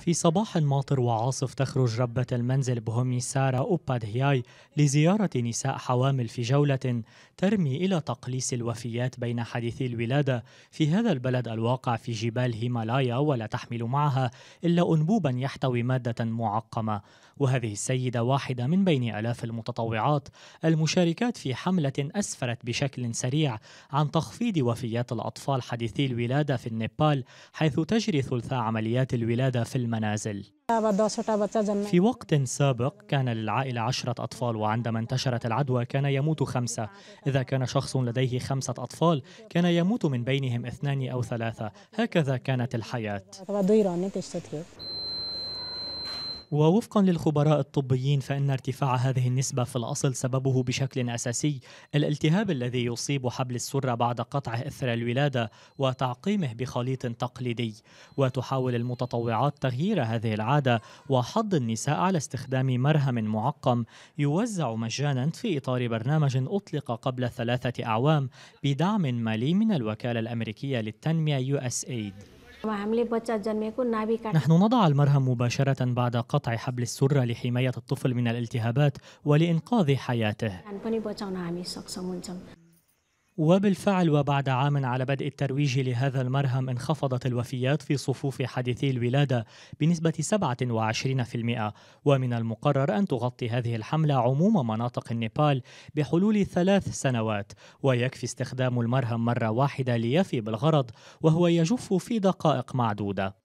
في صباح ماطر وعاصف تخرج ربة المنزل بهمي سارة أوبادهياي لزيارة نساء حوامل في جولة ترمي إلى تقليص الوفيات بين حديثي الولادة في هذا البلد الواقع في جبال هيمالايا ولا تحمل معها إلا أنبوبا يحتوي مادة معقمة وهذه السيدة واحدة من بين آلاف المتطوعات المشاركات في حملة أسفرت بشكل سريع عن تخفيض وفيات الأطفال حديثي الولادة في النيبال حيث تجري ثلثاء عمليات الولادة في المنازل في وقت سابق كان للعائلة عشرة أطفال وعندما انتشرت العدوى كان يموت خمسة إذا كان شخص لديه خمسة أطفال كان يموت من بينهم اثنان أو ثلاثة هكذا كانت الحياة ووفقا للخبراء الطبيين فإن ارتفاع هذه النسبة في الأصل سببه بشكل أساسي الالتهاب الذي يصيب حبل السرة بعد قطعه إثر الولادة وتعقيمه بخليط تقليدي وتحاول المتطوعات تغيير هذه العادة وحض النساء على استخدام مرهم معقم يوزع مجانا في إطار برنامج أطلق قبل ثلاثة أعوام بدعم مالي من الوكالة الأمريكية للتنمية USAID نحن نضع المرهم مباشرة بعد قطع حبل السرة لحماية الطفل من الالتهابات ولإنقاذ حياته يعني وبالفعل وبعد عام على بدء الترويج لهذا المرهم انخفضت الوفيات في صفوف حديثي الولادة بنسبة 27% ومن المقرر أن تغطي هذه الحملة عموم مناطق النيبال بحلول ثلاث سنوات ويكفي استخدام المرهم مرة واحدة ليفي بالغرض وهو يجف في دقائق معدودة